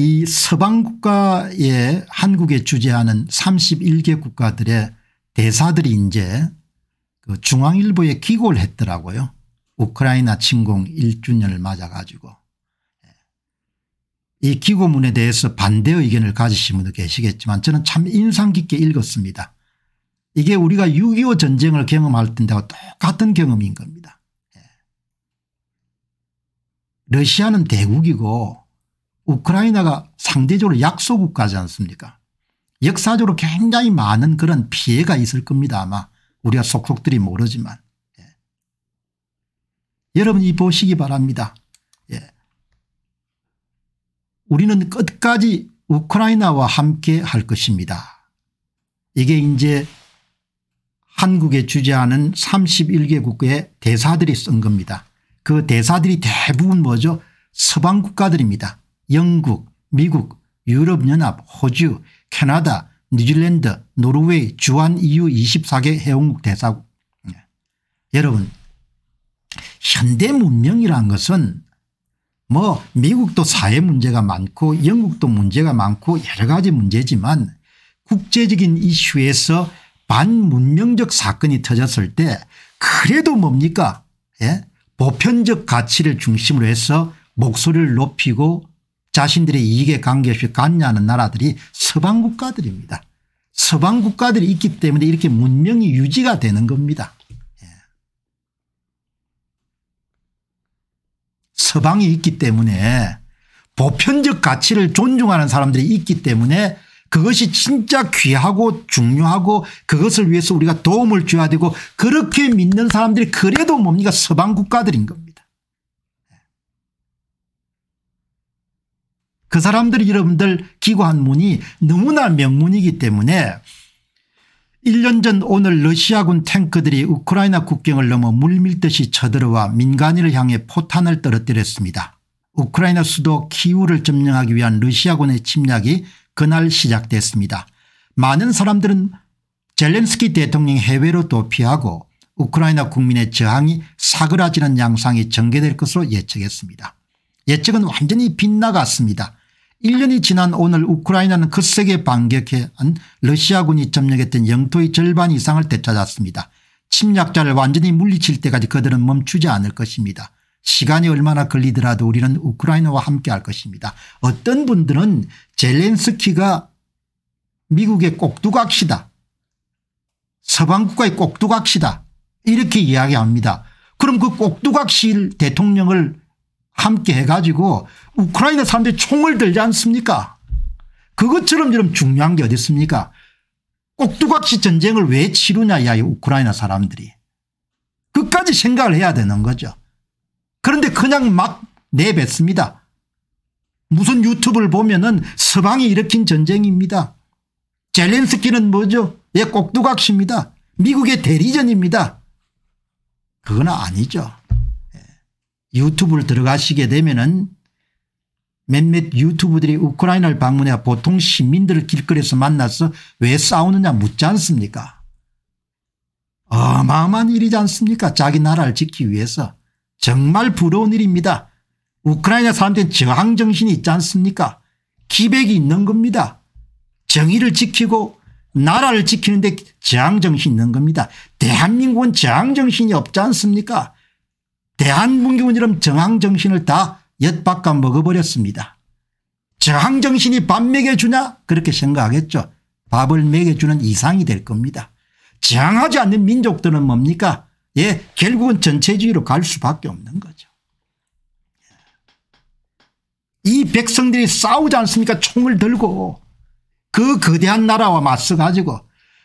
이 서방 국가에 한국에 주재하는 31개 국가들의 대사들이 이제 그 중앙일보에 기고를 했더라고요. 우크라이나 침공 1주년을 맞아 가지고 예. 이 기고문에 대해서 반대 의견을 가지신 분도 계시겠지만 저는 참 인상 깊게 읽었습니다. 이게 우리가 6.25 전쟁을 경험할 때와 똑같은 경험인 겁니다. 예. 러시아는 대국이고 우크라이나가 상대적으로 약소국가지 않습니까 역사적으로 굉장히 많은 그런 피해가 있을 겁니다 아마 우리가 속속들이 모르지만 예. 여러분 이 보시기 바랍니다. 예. 우리는 끝까지 우크라이나와 함께 할 것입니다. 이게 이제 한국에 주재하는 31개 국의 대사들이 쓴 겁니다. 그 대사들이 대부분 뭐죠 서방 국가들입니다. 영국, 미국, 유럽연합, 호주, 캐나다, 뉴질랜드, 노르웨이, 주한 EU 24개 회원국 대사국. 여러분 현대 문명이라 것은 뭐 미국도 사회 문제가 많고 영국도 문제가 많고 여러 가지 문제지만 국제적인 이슈에서 반문명적 사건이 터졌을 때 그래도 뭡니까 예? 보편적 가치를 중심으로 해서 목소리를 높이고 자신들의 이익에 관계없이 갔냐는 나라들이 서방 국가들입니다. 서방 국가들이 있기 때문에 이렇게 문명이 유지가 되는 겁니다. 예. 서방이 있기 때문에 보편적 가치를 존중하는 사람들이 있기 때문에 그것이 진짜 귀하고 중요하고 그것을 위해서 우리가 도움을 줘야 되고 그렇게 믿는 사람들이 그래도 뭡니까 서방 국가들인 겁니다. 그 사람들이 여러분들 기한문이 너무나 명문이기 때문에 1년 전 오늘 러시아군 탱크들이 우크라이나 국경을 넘어 물밀듯이 쳐들어와 민간인을 향해 포탄을 떨어뜨렸습니다. 우크라이나 수도 키우를 점령하기 위한 러시아군의 침략이 그날 시작됐습니다. 많은 사람들은 젤렌스키 대통령 해외로 도피하고 우크라이나 국민의 저항이 사그라지는 양상이 전개될 것으로 예측했습니다. 예측은 완전히 빗나갔습니다. 1년이 지난 오늘 우크라이나는 거세게 반격해 러시아군이 점령했던 영토의 절반 이상을 되찾았습니다. 침략자를 완전히 물리칠 때까지 그들은 멈추지 않을 것입니다. 시간이 얼마나 걸리더라도 우리는 우크라이나와 함께 할 것입니다. 어떤 분들은 젤렌스키가 미국의 꼭두각시다. 서방국가의 꼭두각시다. 이렇게 이야기합니다. 그럼 그 꼭두각시 대통령을 함께 해가지고 우크라이나 사람들이 총을 들지 않습니까 그것처럼 지금 중요한 게 어디 있습니까 꼭두각시 전쟁을 왜 치르냐 야 우크라이나 사람들이 끝까지 생각을 해야 되는 거죠 그런데 그냥 막 내뱉습니다 무슨 유튜브를 보면 은 서방이 일으킨 전쟁입니다 젤렌스키는 뭐죠 예 꼭두각시입니다 미국의 대리전입니다 그건 아니죠 유튜브를 들어가시게 되면은 몇몇 유튜브들이 우크라이나를 방문해 보통 시민들을 길거리에서 만나서 왜 싸우느냐 묻지 않습니까 어마어마한 일이지 않습니까 자기 나라를 지키기 위해서 정말 부러운 일입니다. 우크라이나 사람들은 저항정신이 있지 않습니까 기백이 있는 겁니다. 정의를 지키고 나라를 지키는데 저항정신이 있는 겁니다. 대한민국은 저항정신이 없지 않습니까 대한문기은이름정황정신을다 엿박아 먹어버렸습니다. 정황정신이밥 먹여주냐 그렇게 생각하겠죠. 밥을 먹여주는 이상이 될 겁니다. 저항하지 않는 민족들은 뭡니까 예 결국은 전체주의로 갈 수밖에 없는 거죠. 이 백성들이 싸우지 않습니까 총을 들고 그 거대한 나라와 맞서가지고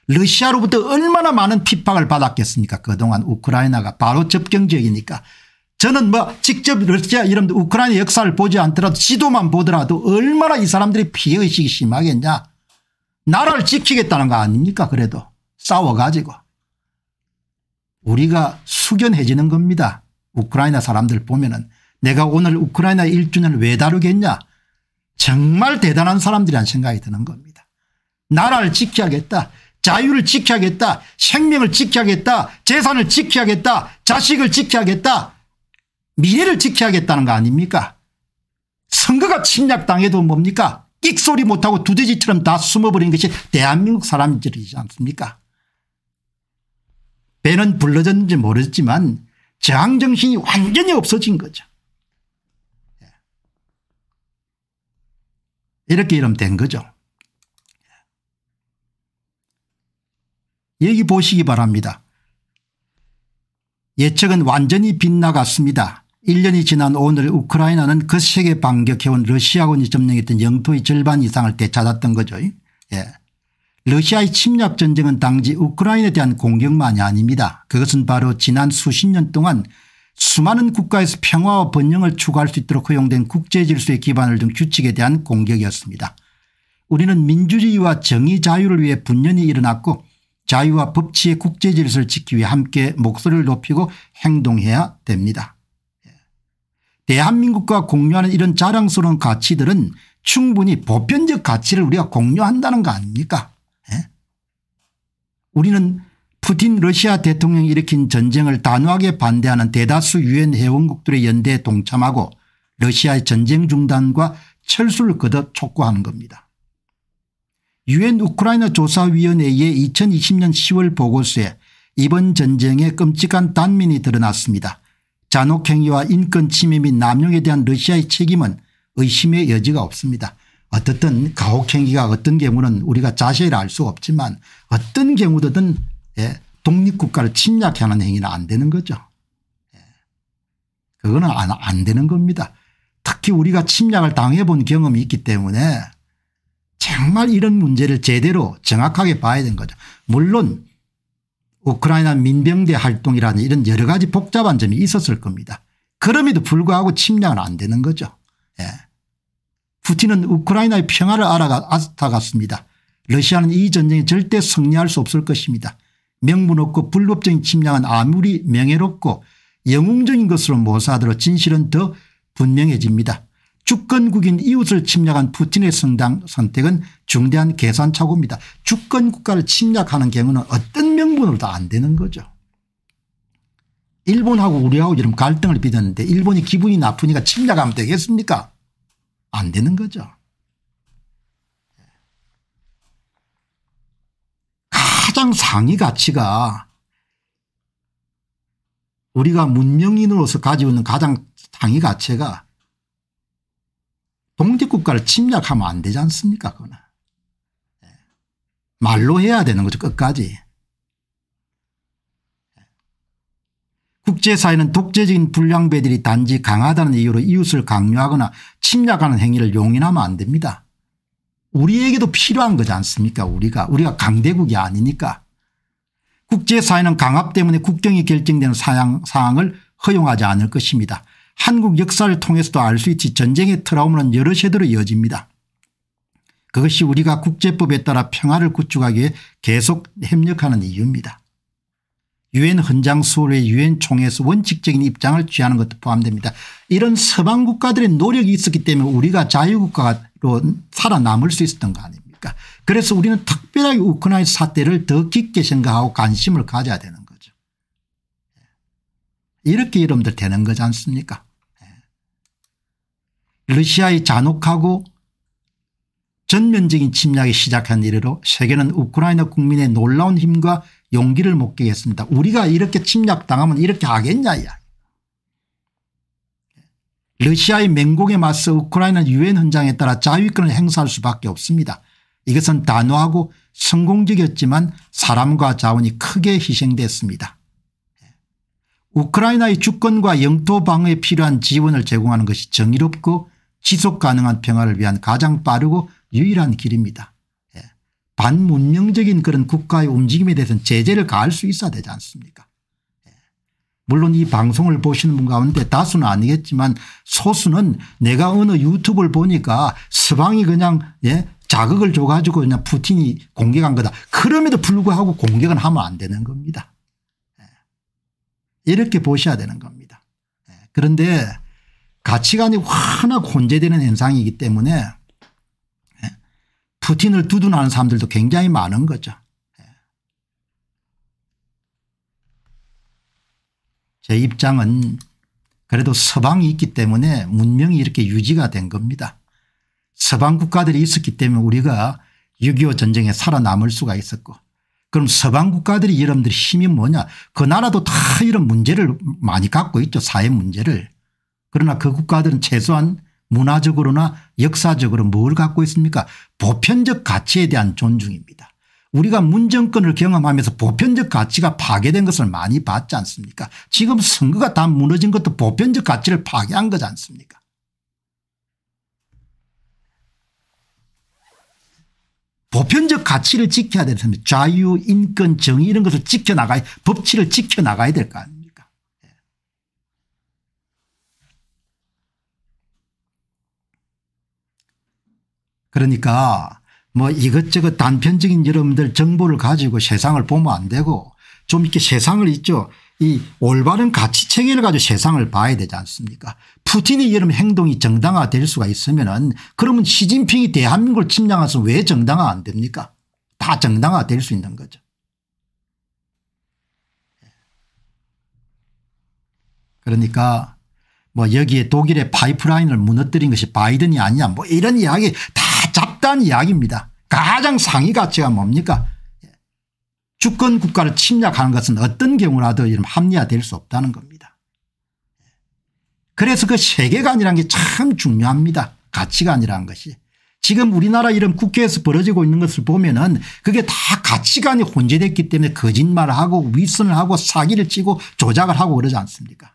러시아로부터 얼마나 많은 핍박을 받았겠습니까 그동안 우크라이나가 바로 접경 지역이니까 저는 뭐 직접 러시아 이런 우크라이나 역사를 보지 않더라도 지도만 보더라도 얼마나 이 사람들이 피해의식이 심하겠냐. 나라를 지키겠다는 거 아닙니까 그래도 싸워가지고. 우리가 숙연해지는 겁니다. 우크라이나 사람들 보면은 내가 오늘 우크라이나 1주년을 왜 다루겠냐. 정말 대단한 사람들이란 생각이 드는 겁니다. 나라를 지켜야겠다. 자유를 지켜야겠다. 생명을 지켜야겠다. 재산을 지켜야겠다. 자식을 지켜야겠다. 미래를 지켜야겠다는 거 아닙니까 선거가 침략당해도 뭡니까 익소리 못하고 두더지처럼 다 숨어버린 것이 대한민국 사람들이지 않습니까 배는 불러졌는지 모르지만 저항정신이 완전히 없어진 거죠. 예. 이렇게 이름 된 거죠. 예. 여기 보시기 바랍니다. 예측은 완전히 빗나갔습니다. 1년이 지난 오늘 우크라이나는 그 세계 반격해온 러시아군이 점령했던 영토의 절반 이상을 되찾았던 거죠. 예. 러시아의 침략 전쟁은 당시 우크라이나에 대한 공격만이 아닙니다. 그것은 바로 지난 수십 년 동안 수많은 국가에서 평화와 번영을 추구할 수 있도록 허용된 국제질서의 기반을 둔 규칙에 대한 공격이었습니다. 우리는 민주주의와 정의 자유를 위해 분열이 일어났고 자유와 법치의 국제질서를 지키기 위해 함께 목소리를 높이고 행동해야 됩니다. 대한민국과 공유하는 이런 자랑스러운 가치들은 충분히 보편적 가치를 우리가 공유한다는 거 아닙니까 예? 우리는 푸틴 러시아 대통령이 일으킨 전쟁을 단호하게 반대하는 대다수 유엔 회원국들의 연대에 동참하고 러시아의 전쟁 중단과 철수를 거둬 촉구하는 겁니다. 유엔 우크라이나 조사위원회의 2020년 10월 보고서에 이번 전쟁에 끔찍한 단면이 드러났습니다. 잔혹행위와 인권 침해 및 남용에 대한 러시아의 책임은 의심의 여지가 없습니다. 어떻든 가혹행위가 어떤 경우는 우리가 자세히 알 수 없지만 어떤 경우든 예, 독립국가를 침략하는 행위는 안 되는 거죠. 예. 그거는 안, 안 되는 겁니다. 특히 우리가 침략을 당해본 경험이 있기 때문에 정말 이런 문제를 제대로 정확하게 봐야 되는 거죠. 물론 우크라이나 민병대 활동이라는 이런 여러 가지 복잡한 점이 있었을 겁니다. 그럼에도 불구하고 침략은 안 되는 거죠. 예. 푸틴은 우크라이나의 평화를 알아갔습니다. 러시아는 이 전쟁에 절대 승리할 수 없을 것입니다. 명분 없고 불법적인 침략은 아무리 명예롭고 영웅적인 것으로 모사하도록 진실은 더 분명해집니다. 주권국인 이웃을 침략한 푸틴의 선택은 중대한 계산착오입니다. 주권국가를 침략하는 경우는 어떤 천명분으로 다 안 되는 거죠. 일본하고 우리하고 지금 갈등을 빚었는데 일본이 기분이 나쁘니까 침략하면 되겠습니까? 안 되는 거죠. 가장 상위 가치가 우리가 문명인으로서 가지고 있는 가장 상위 가치가 동지국가를 침략하면 안 되지 않습니까 그거는. 예. 말로 해야 되는 거죠 끝까지. 국제사회는 독재적인 불량배들이 단지 강하다는 이유로 이웃을 강요하거나 침략하는 행위를 용인하면 안 됩니다. 우리에게도 필요한 거지 않습니까 우리가 우리가 강대국이 아니니까. 국제사회는 강압 때문에 국경이 결정되는 사양, 상황을 허용하지 않을 것입니다. 한국 역사를 통해서도 알 수 있지 전쟁의 트라우마는 여러 세대로 이어집니다. 그것이 우리가 국제법에 따라 평화를 구축하기 위해 계속 협력하는 이유입니다. 유엔 헌장 수호의 유엔 총회에서 원칙적인 입장을 취하는 것도 포함됩니다. 이런 서방 국가들의 노력이 있었기 때문에 우리가 자유국가로 살아남을 수 있었던 거 아닙니까 그래서 우리는 특별하게 우크라이나 사태를 더 깊게 생각하고 관심을 가져야 되는 거죠. 예. 이렇게 이름들 되는 거지 않습니까 예. 러시아의 잔혹하고 전면적인 침략이 시작한 이래로 세계는 우크라이나 국민의 놀라운 힘과 용기를 못 깨겠습니다. 우리가 이렇게 침략당하면 이렇게 하겠냐 야 러시아의 맹공에 맞서 우크라이나 유엔 헌장에 따라 자위권을 행사할 수밖에 없습니다. 이것은 단호하고 성공적이었지만 사람과 자원이 크게 희생됐습니다. 우크라이나의 주권과 영토 방어에 필요한 지원을 제공하는 것이 정의롭고 지속 가능한 평화를 위한 가장 빠르고 유일한 길입니다. 반문명적인 그런 국가의 움직임에 대해서는 제재를 가할 수 있어야 되지 않습니까 예. 물론 이 방송을 보시는 분 가운데 다수는 아니겠지만 소수는 내가 어느 유튜브를 보니까 서방이 그냥 예 자극을 줘가지고 그냥 푸틴이 공격한 거다. 그럼에도 불구하고 공격은 하면 안 되는 겁니다. 예. 이렇게 보셔야 되는 겁니다. 예. 그런데 가치관이 워낙 혼재되는 현상이기 때문에 푸틴을 두둔하는 사람들도 굉장히 많은 거죠. 예. 제 입장은 그래도 서방이 있기 때문에 문명이 이렇게 유지가 된 겁니다. 서방 국가들이 있었기 때문에 우리가 6.25 전쟁에 살아남을 수가 있었고 그럼 서방 국가들이 여러분들 힘이 뭐냐 그 나라도 다 이런 문제를 많이 갖고 있죠 사회 문제를 그러나 그 국가들은 최소한 문화적으로나 역사적으로 뭘 갖고 있습니까 보편적 가치에 대한 존중입니다. 우리가 문정권을 경험하면서 보편적 가치가 파괴된 것을 많이 봤지 않습니까 지금 선거가 다 무너진 것도 보편적 가치를 파괴한 거지 않습니까 보편적 가치를 지켜야 되는 자유 인권 정의 이런 것을 지켜나가야 법치를 지켜나가야 될 거 아닙니까 그러니까 뭐 이것저것 단편적인 여러분들 정보를 가지고 세상을 보면 안 되고 좀 이렇게 세상을 있죠. 이 올바른 가치 체계를 가지고 세상을 봐야 되지 않습니까 푸틴의 이런 행동이 정당화될 수가 있으면 은 그러면 시진핑이 대한민국을 침략해서 왜 정당화 안 됩니까 다 정당화될 수 있는 거죠. 그러니까 뭐 여기에 독일의 파이프라인을 무너뜨린 것이 바이든이 아니냐 뭐 이런 이야기 다 막단 이야기입니다. 가장 상위 가치가 뭡니까 주권 국가를 침략하는 것은 어떤 경우라도 합리화될 수 없다는 겁니다. 그래서 그 세계관이라는 게 참 중요합니다. 가치관이라는 것이. 지금 우리나라 이런 국회에서 벌어지고 있는 것을 보면 은 그게 다 가치관이 혼재됐기 때문에 거짓말을 하고 위선을 하고 사기를 치고 조작을 하고 그러지 않습니까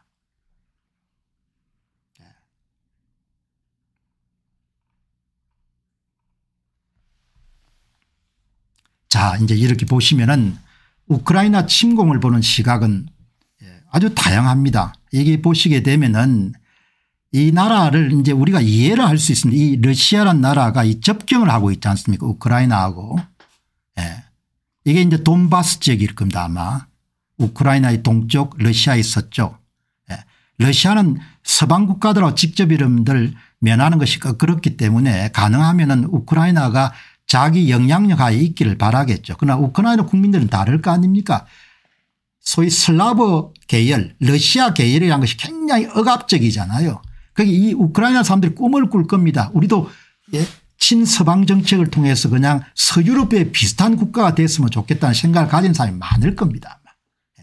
자 이제 이렇게 보시면은 우크라이나 침공을 보는 시각은 예, 아주 다양합니다. 여기 보시게 되면은 이 나라를 이제 우리가 이해를 할 수 있습니다. 이 러시아란 나라가 이 접경을 하고 있지 않습니까 우크라이나하고 예. 이게 이제 돈바스 지역일 겁니다 아마 우크라이나의 동쪽 러시아의 서쪽 예. 러시아는 서방 국가들하고 직접 이름들 면하는 것이 그, 그렇기 때문에 가능하면 은 우크라이나가 자기 영향력 하에 있기를 바라겠죠. 그러나 우크라이나 국민들은 다를 거 아닙니까 소위 슬라브 계열 러시아 계열이라는 것이 굉장히 억압적이잖아요. 그게 이 우크라이나 사람들이 꿈을 꿀 겁니다. 우리도 예? 친서방 정책을 통해서 그냥 서유럽에 비슷한 국가가 됐으면 좋겠다는 생각을 가진 사람이 많을 겁니다. 예.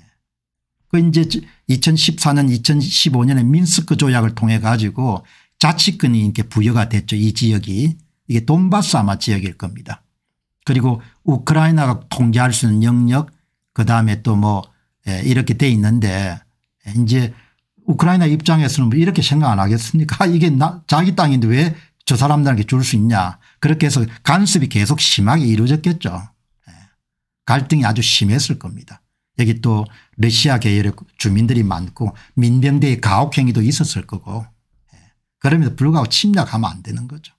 그 이제 2014년 2015년에 민스크 조약을 통해 가지고 자치권이 이렇게 부여가 됐죠. 이 지역이 이게 돈바스 아마 지역일 겁니다. 그리고 우크라이나가 통제할 수 있는 영역 그다음에 또뭐 예, 이렇게 돼 있는데 예, 이제 우크라이나 입장에서는 뭐 이렇게 생각 안 하겠습니까 아, 이게 나 자기 땅인데 왜 저 사람들한테 줄 수 있냐 그렇게 해서 간섭이 계속 심하게 이루어졌겠죠. 예. 갈등이 아주 심했을 겁니다. 여기 또 러시아 계열의 주민들이 많고 민병대의 가혹행위도 있었을 거고 그럼에도 불구하고 침략하면 안 되는 거죠.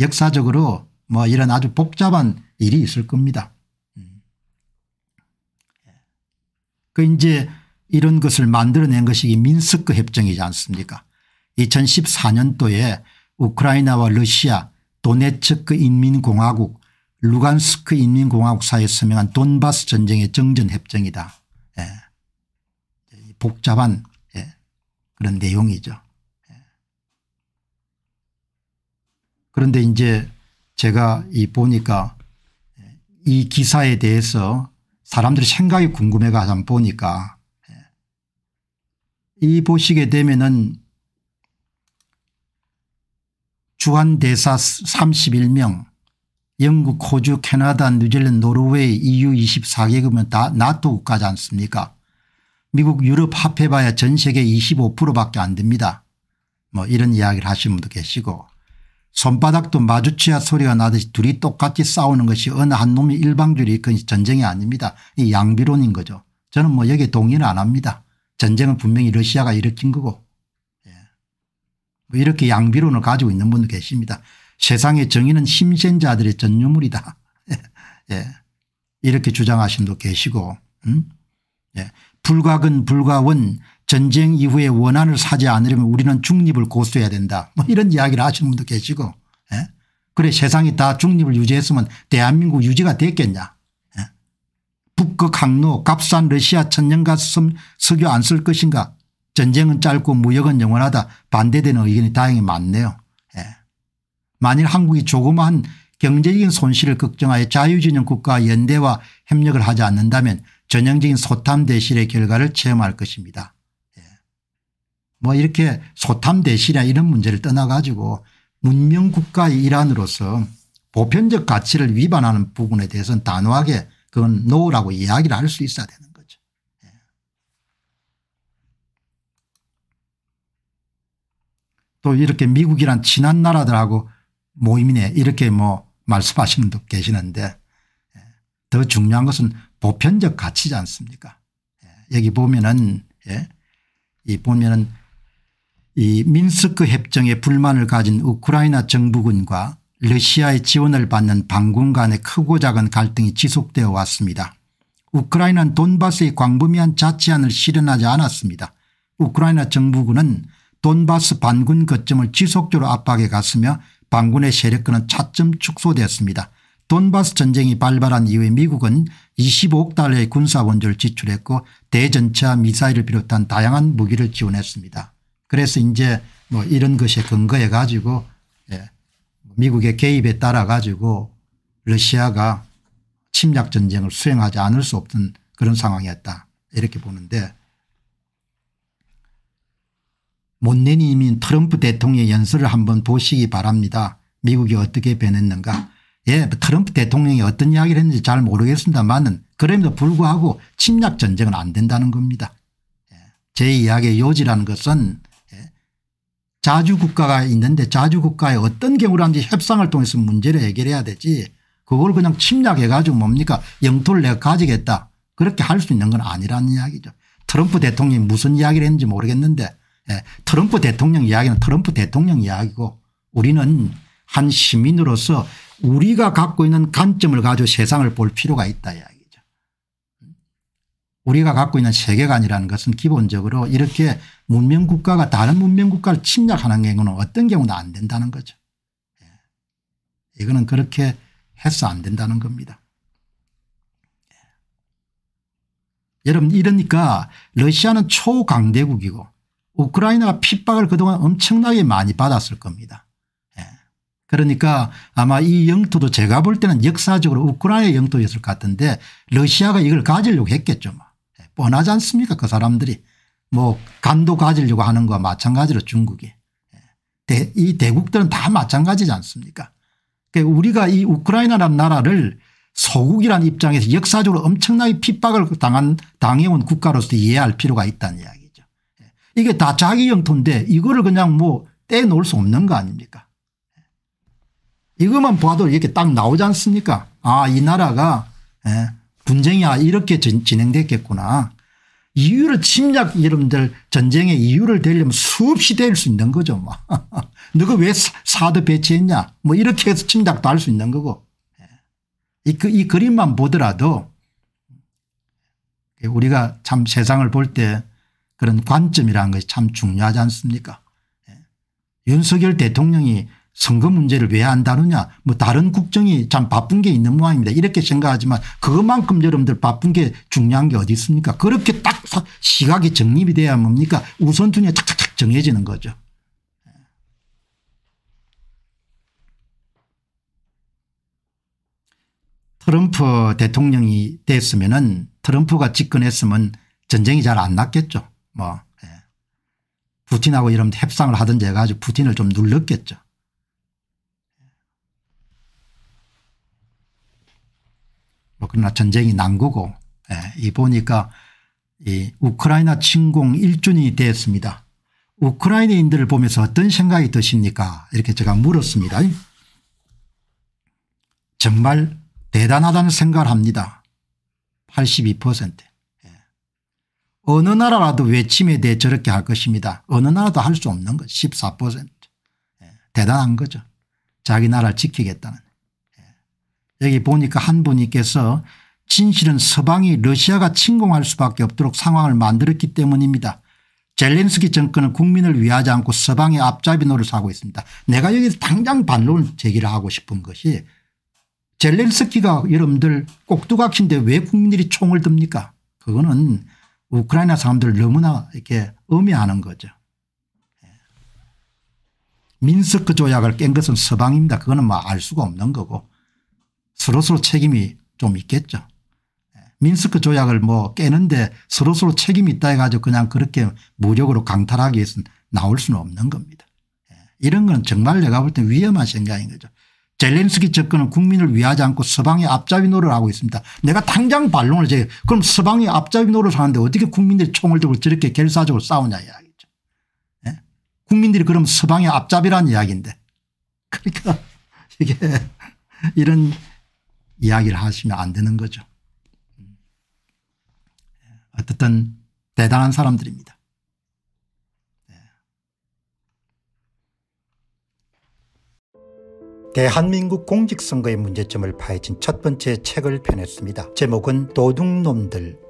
역사적으로 뭐 이런 아주 복잡한 일이 있을 겁니다. 음. 그 이제 이런 것을 만들어낸 것이 민스크 협정이지 않습니까 2014년도에 우크라이나와 러시아 도네츠크 인민공화국 루간스크 인민공화국 사이에 서명한 돈바스 전쟁의 정전협정이다. 예. 복잡한 예. 그런 내용이죠. 그런데 이제 제가 이 보니까 이 기사에 대해서 사람들의 생각이 궁금해가 좀 보니까 예, 이 보시게 되면은 주한대사 31명 영국 호주 캐나다 뉴질랜드 노르웨이 EU 24개국은 다 나토 국가지 않습니까 미국 유럽 합해봐야 전 세계 25% 밖에 안 됩니다. 뭐 이런 이야기를 하시는 분도 계시고 손바닥도 마주치야 소리가 나듯이 둘이 똑같이 싸우는 것이 어느 한 놈이 일방주의 있건 전쟁이 아닙니다. 이 양비론인 거죠. 저는 뭐 여기에 동의는 안 합니다. 전쟁은 분명히 러시아가 일으킨 거고 예. 뭐 이렇게 양비론을 가지고 있는 분도 계십니다. 세상의 정의는 심센자들의 전유물이다. 예. 예. 이렇게 주장하신 분도 계시고 음? 예. 불과근 불과원 전쟁 이후에 원한을 사지 않으려면 우리는 중립을 고수해야 된다. 뭐 이런 이야기를 하시는 분도 계시고 예? 그래 세상이 다 중립을 유지했으면 대한민국 유지가 됐겠냐. 예? 북극 항로 값싼 러시아 천연가 석유 안 쓸 것인가 전쟁은 짧고 무역은 영원하다 반대되는 의견이 다행히 많네요. 예. 만일 한국이 조그마한 경제적인 손실을 걱정하여 자유진영 국가와 연대와 협력을 하지 않는다면 전형적인 소탐대실의 결과를 체험할 것입니다. 뭐 이렇게 소탐 대시나 이런 문제를 떠나가지고 문명국가의 일환으로서 보편적 가치를 위반하는 부분에 대해서는 단호하게 그건 노라고 이야기를 할 수 있어야 되는 거죠. 예. 또 이렇게 미국이란 친한 나라들하고 모임이네 이렇게 뭐 말씀하시는 분 계시는데 예. 더 중요한 것은 보편적 가치지 않습니까 예. 여기 보면은 이 보면은 이 민스크 협정에 불만을 가진 우크라이나 정부군과 러시아의 지원을 받는 반군 간의 크고 작은 갈등이 지속되어 왔습니다. 우크라이나는 돈바스의 광범위한 자치안을 실현하지 않았습니다. 우크라이나 정부군은 돈바스 반군 거점을 지속적으로 압박해 갔으며 반군의 세력권은 차츰 축소되었습니다. 돈바스 전쟁이 발발한 이후에 미국은 25억 달러의 군사원조를 지출했고 대전차 미사일을 비롯한 다양한 무기를 지원했습니다. 그래서 이제 뭐 이런 것에 근거해 가지고 예, 미국의 개입에 따라 가지고 러시아가 침략 전쟁을 수행하지 않을 수 없던 그런 상황이었다 이렇게 보는데 못내님인 트럼프 대통령의 연설을 한번 보시기 바랍니다. 미국이 어떻게 변했는가. 예 트럼프 대통령이 어떤 이야기를 했는지 잘 모르겠습니다만은 그럼에도 불구하고 침략 전쟁은 안 된다는 겁니다. 예, 제 이야기의 요지라는 것은 자주국가가 있는데 자주국가의 어떤 경우라든지 협상을 통해서 문제를 해결해야 되지 그걸 그냥 침략해 가지고 뭡니까 영토를 내가 가지겠다 그렇게 할 수 있는 건 아니라는 이야기죠. 트럼프 대통령이 무슨 이야기를 했는지 모르겠는데 예, 트럼프 대통령 이야기는 트럼프 대통령 이야기고 우리는 한 시민으로서 우리가 갖고 있는 관점을 가지고 세상을 볼 필요가 있다 이야기. 우리가 갖고 있는 세계관이라는 것은 기본적으로 이렇게 문명국가가 다른 문명국가를 침략하는 경우는 어떤 경우도 안 된다는 거죠. 예. 이거는 그렇게 해서 안 된다는 겁니다. 예. 여러분 이러니까 러시아는 초강대국이고 우크라이나가 핍박을 그동안 엄청나게 많이 받았을 겁니다. 예. 그러니까 아마 이 영토도 제가 볼 때는 역사적으로 우크라이나 영토였을 것 같은데 러시아가 이걸 가지려고 했겠죠. 뭐. 뻔하지 않습니까 그 사람들이 뭐 간도 가지려고 하는 거와 마찬가지로 중국이 대, 이 대국들은 다 마찬가지지 않습니까 그러니까 우리가 이 우크라이나라는 나라를 소국이란 입장에서 역사적으로 엄청나게 핍박을 당한 당해온 국가로서 이해할 필요가 있다는 이야기죠 이게 다 자기 영토인데 이거를 그냥 뭐 떼놓을 수 없는 거 아닙니까 이것만 봐도 이렇게 딱 나오지 않습니까 아이 나라가 예. 분쟁이야 이렇게 진행됐겠구나. 이유를 침략 여러분들 전쟁의 이유를 대려면 수없이 될 수 있는 거죠. 뭐. 너가 왜 사드 배치했냐 뭐 이렇게 해서 침략도 할 수 있는 거고 예. 이, 그, 이 그림만 보더라도 우리가 참 세상을 볼 때 그런 관점이라는 것이 참 중요하지 않습니까 예. 윤석열 대통령이 선거 문제를 왜 안다루냐뭐 다른 국정이 참 바쁜 게 있는 모양입니다. 이렇게 생각하지만 그것만큼 여러분들 바쁜 게 중요한 게 어디 있습니까 그렇게 딱 시각이 정립이 돼야 뭡니까 우선순위가 착착착 정해지는 거죠. 트럼프 대통령이 됐으면은 트럼프가 집권했으면 전쟁이 잘 안 났겠죠. 뭐 예. 틴하고 이런 협상을 하든지 해가지고 푸틴을 좀 눌렀겠죠. 뭐 그러나 전쟁이 난거고 예, 이 보니까 이 우크라이나 침공 1주년이 되었습니다. 우크라이나인들을 보면서 어떤 생각이 드십니까 이렇게 제가 물었습니다. 정말 대단하다는 생각을 합니다. 82% 예. 어느 나라라도 외침에 대해 저렇게 할 것입니다. 어느 나라도 할 수 없는 것14% 예, 대단한 거죠. 자기 나라를 지키겠다는. 여기 보니까 한 분이께서 진실은 서방이 러시아가 침공할 수밖에 없도록 상황을 만들었기 때문입니다. 젤렌스키 정권은 국민을 위하지 않고 서방의 앞잡이 노릇을 하고 있습니다. 내가 여기서 당장 반론을 제기를 하고 싶은 것이 젤렌스키가 여러분들 꼭두각시인데 왜 국민들이 총을 듭니까 그거는 우크라이나 사람들 너무나 이렇게 의미하는 거죠. 예. 민스크 조약을 깬 것은 서방입니다. 그거는 뭐 알 수가 없는 거고 서로서로 책임이 좀 있겠죠. 예, 민스크 조약을 뭐 깨는데 서로서로 책임이 있다 해가지고 그냥 그렇게 무력으로 강탈하기 위해서는 나올 수는 없는 겁니다. 예, 이런 건 정말 내가 볼 때 위험한 생각인 거죠. 젤렌스키 접근은 국민을 위하지 않고 서방의 앞잡이 노릇을 하고 있습니다. 내가 당장 반론을 제기 그럼 서방의 앞잡이 노릇을 하는데 어떻게 국민들이 총을 들고 저렇게 결사적으로 싸우냐 이야기죠. 예? 국민들이 그럼 서방의 앞잡이란 이야기인데 그러니까 이게 이런 이야기를 하시면 안 되는 거죠. 어쨌든 대단한 사람들입니다. 네. 대한민국 공직선거의 문제점을 파헤친 첫 번째 책을 펴냈습니다. 제목은 도둑놈들